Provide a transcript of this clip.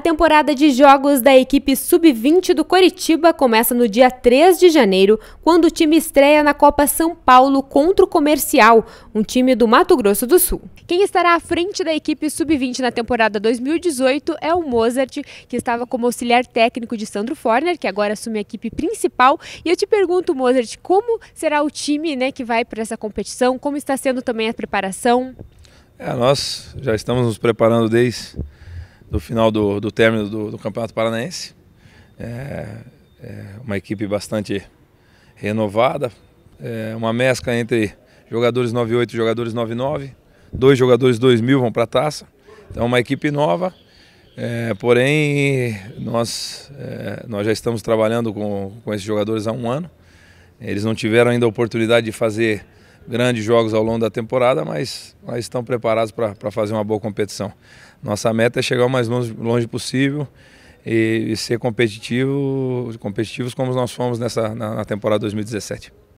A temporada de jogos da equipe sub-20 do Coritiba começa no dia 3 de janeiro, quando o time estreia na Copa São Paulo contra o Comercial, um time do Mato Grosso do Sul. Quem estará à frente da equipe sub-20 na temporada 2018 é o Mozart, que estava como auxiliar técnico de Sandro Forner, que agora assume a equipe principal. E eu te pergunto, Mozart, como será o time né, que vai para essa competição? Como está sendo também a preparação? É, nós já estamos nos preparando desde do final do, do término do, do Campeonato Paranaense. É, é uma equipe bastante renovada, é uma mescla entre jogadores 98 e jogadores 99. Dois jogadores 2000 vão para a taça. Então, é uma equipe nova. É, porém, nós, é, nós já estamos trabalhando com, com esses jogadores há um ano. Eles não tiveram ainda a oportunidade de fazer grandes jogos ao longo da temporada, mas, mas estão preparados para fazer uma boa competição. Nossa meta é chegar o mais longe, longe possível e, e, ser competitivo, competitivos como nós fomos nessa, na, na temporada 2017.